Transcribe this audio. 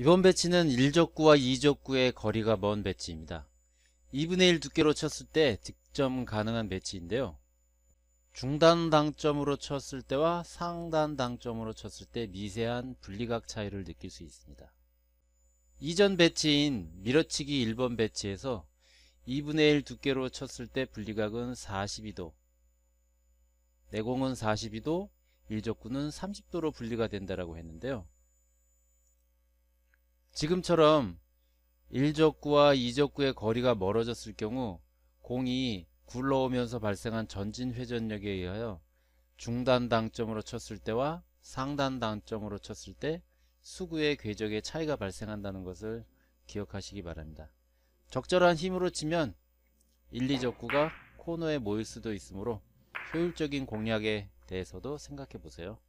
이번 배치는 1적구와 2적구의 거리가 먼 배치입니다. 2분의 1 두께로 쳤을 때 득점 가능한 배치인데요. 중단 당점으로 쳤을 때와 상단 당점으로 쳤을 때 미세한 분리각 차이를 느낄 수 있습니다. 이전 배치인 밀어치기 1번 배치에서 2분의 1 두께로 쳤을 때 분리각은 42도, 내공은 42도, 1적구는 30도로 분리가 된다라고 했는데요. 지금처럼 1적구와 2적구의 거리가 멀어졌을 경우 공이 굴러오면서 발생한 전진 회전력에 의하여 중단 당점으로 쳤을 때와 상단 당점으로 쳤을 때 수구의 궤적의 차이가 발생한다는 것을 기억하시기 바랍니다. 적절한 힘으로 치면 1, 2적구가 코너에 모일 수도 있으므로 효율적인 공략에 대해서도 생각해 보세요.